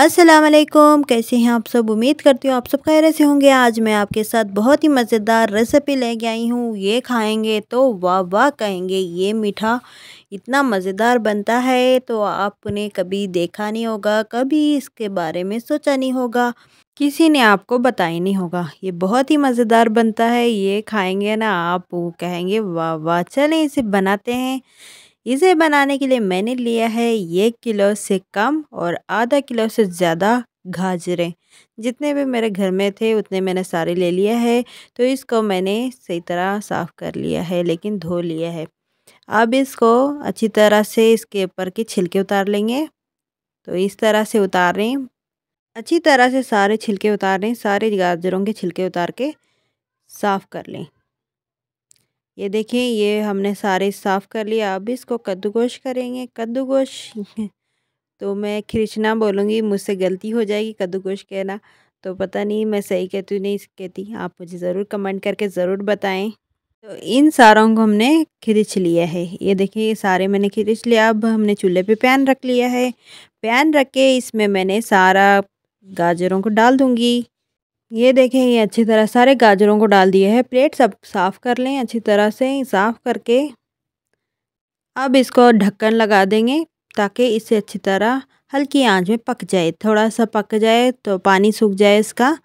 अस्सलाम वालेकुम कैसे हैं आप सब उम्मीद करती हूँ आप सब खैर से होंगे आज मैं आपके साथ बहुत ही मज़ेदार रेसिपी लेके आई हूँ ये खाएंगे तो वाह वाह कहेंगे ये मीठा इतना मज़ेदार बनता है तो आपने कभी देखा नहीं होगा कभी इसके बारे में सोचा नहीं होगा किसी ने आपको बताया नहीं होगा ये बहुत ही मज़ेदार बनता है ये खाएंगे ना आप कहेंगे वाह वाह चलें इसे बनाते हैं इसे बनाने के लिए मैंने लिया है एक किलो से कम और आधा किलो से ज़्यादा गाजरें जितने भी मेरे घर में थे उतने मैंने सारे ले लिया है तो इसको मैंने सही तरह साफ़ कर लिया है लेकिन धो लिया है अब इसको अच्छी तरह से इसके ऊपर के छिलके उतार लेंगे तो इस तरह से उतार रहे हैं अच्छी तरह से सारे छिलके उतार लें सारे गाजरों के छिलके उतार के साफ़ कर लें ये देखें ये हमने सारे साफ़ कर लिया अब इसको कद्दूगोश करेंगे कद्दूगोश तो मैं खिरचना बोलूँगी मुझसे गलती हो जाएगी कद्दूगोश कहना तो पता नहीं मैं सही कहती हूँ नहीं कहती आप मुझे ज़रूर कमेंट करके ज़रूर बताएं तो इन सारों को हमने खिंच लिया है ये देखिए ये सारे मैंने खिंच लिया अब हमने चूल्हे पे पैन रख लिया है पैन रख के इसमें मैंने सारा गाजरों को डाल दूँगी ये देखें ये अच्छी तरह सारे गाजरों को डाल दिया है प्लेट सब साफ़ कर लें अच्छी तरह से साफ़ करके अब इसको ढक्कन लगा देंगे ताकि इसे अच्छी तरह हल्की आंच में पक जाए थोड़ा सा पक जाए तो पानी सूख जाए इसका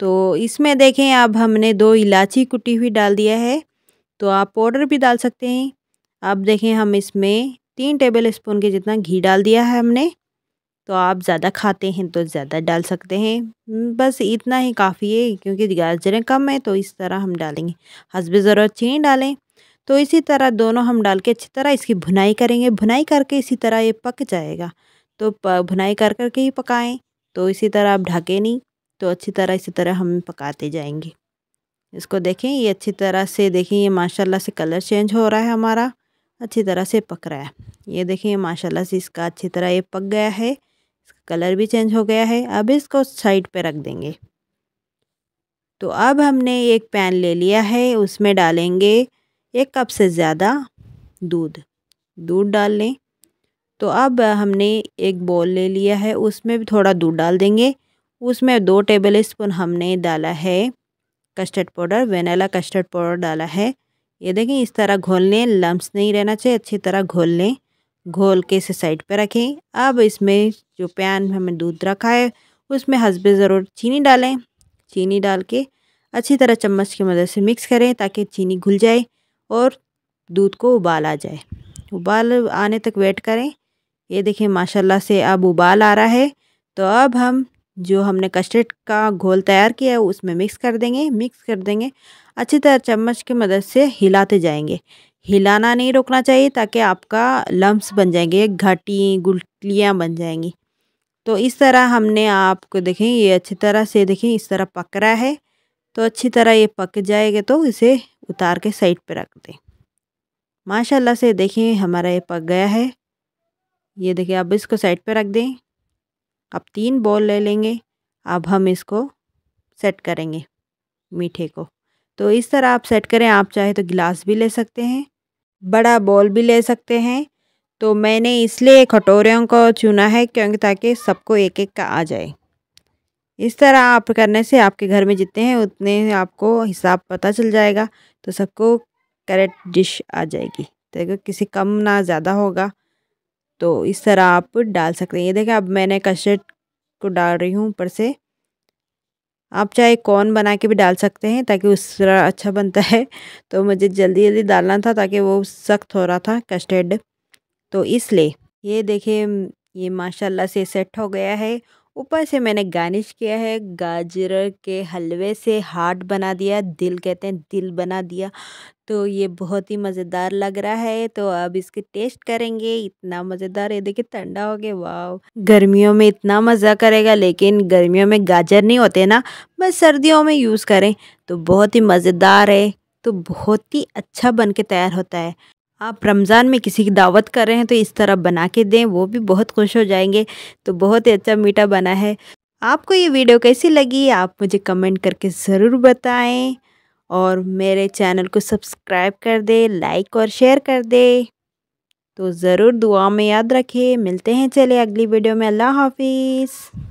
तो इसमें देखें अब हमने दो इलायची कुटी हुई डाल दिया है तो आप पाउडर भी डाल सकते हैं अब देखें हम इसमें तीन टेबल स्पून के जितना घी डाल दिया है हमने तो आप ज़्यादा खाते हैं तो ज़्यादा डाल सकते हैं बस इतना ही काफ़ी है क्योंकि गाजरें कम है तो इस तरह हम डालेंगे हसब ज़रूरत चीनी डालें तो इसी तरह दोनों हम डाल के अच्छी तरह इसकी भुनाई करेंगे भुनाई करके इसी तरह ये पक जाएगा तो भुनाई कर कर के ही पकाएं तो इसी तरह आप ढके नहीं तो अच्छी तरह इसी तरह हम पकाते जाएंगे इसको देखें ये अच्छी तरह से देखें ये माशाल्लाह से कलर चेंज हो रहा है हमारा अच्छी तरह से पक रहा है ये देखें माशाल्लाह से इसका अच्छी तरह ये पक गया है कलर भी चेंज हो गया है अब इसको साइड पे रख देंगे तो अब हमने एक पैन ले लिया है उसमें डालेंगे एक कप से ज़्यादा दूध दूध डाल लें तो अब हमने एक बॉल ले लिया है उसमें भी थोड़ा दूध डाल देंगे उसमें दो टेबल स्पून हमने डाला है custard powder vanilla custard powder डाला है ये देखें इस तरह घोल लें लम्स नहीं रहना चाहिए अच्छी तरह घोल लें घोल के इसे साइड पर रखें अब इसमें जो पैन में हमें दूध रखा है उसमें हंसबे ज़रूर चीनी डालें चीनी डाल के अच्छी तरह चम्मच की मदद से मिक्स करें ताकि चीनी घुल जाए और दूध को उबाल आ जाए उबाल आने तक वेट करें ये देखें माशाल्लाह से अब उबाल आ रहा है तो अब हम जो हमने कस्टर्ड का घोल तैयार किया है उसमें मिक्स कर देंगे मिक्स कर देंगे अच्छी तरह चम्मच की मदद से हिलाते जाएंगे हिलाना नहीं रोकना चाहिए ताकि आपका लम्ब्स बन जाएंगे घाटी गुटलियाँ बन जाएंगी तो इस तरह हमने आपको देखें ये अच्छी तरह से देखें इस तरह पक रहा है तो अच्छी तरह ये पक जाएगा तो इसे उतार के साइड पर रख दें माशाल्लाह से देखें हमारा ये पक गया है ये देखें अब इसको साइड पर रख दें अब तीन बॉल ले लेंगे अब हम इसको सेट करेंगे मीठे को तो इस तरह आप सेट करें आप चाहे तो गिलास भी ले सकते हैं बड़ा बॉल भी ले सकते हैं तो मैंने इसलिए कटोरियों को चुना है क्योंकि ताकि सबको एक एक का आ जाए इस तरह आप करने से आपके घर में जितने हैं उतने आपको हिसाब पता चल जाएगा तो सबको करेक्ट डिश आ जाएगी तो किसी कम ना ज़्यादा होगा तो इस तरह आप डाल सकते हैं ये देखें अब मैंने कस्टर्ड को डाल रही हूँ ऊपर से आप चाहे कॉर्न बना के भी डाल सकते हैं ताकि उस तरह अच्छा बनता है तो मुझे जल्दी जल्दी डालना था ताकि वो सख्त हो रहा था कस्टर्ड तो इसलिए ये देखिए ये माशाल्लाह से सेट हो गया है ऊपर से मैंने गार्निश किया है गाजर के हलवे से हार्ट बना दिया दिल कहते हैं दिल बना दिया तो ये बहुत ही मज़ेदार लग रहा है तो अब इसके टेस्ट करेंगे इतना मज़ेदार है देखिए ठंडा हो गया वाह गर्मियों में इतना मज़ा करेगा लेकिन गर्मियों में गाजर नहीं होते ना बस सर्दियों में यूज़ करें तो बहुत ही मज़ेदार है तो बहुत ही अच्छा बन के तैयार होता है आप रमज़ान में किसी की दावत कर रहे हैं तो इस तरह बना के दें वो भी बहुत खुश हो जाएंगे तो बहुत ही अच्छा मीठा बना है आपको ये वीडियो कैसी लगी आप मुझे कमेंट करके ज़रूर बताएं और मेरे चैनल को सब्सक्राइब कर दे लाइक और शेयर कर दे तो ज़रूर दुआ में याद रखें मिलते हैं चले अगली वीडियो में अल्लाह हाफिज़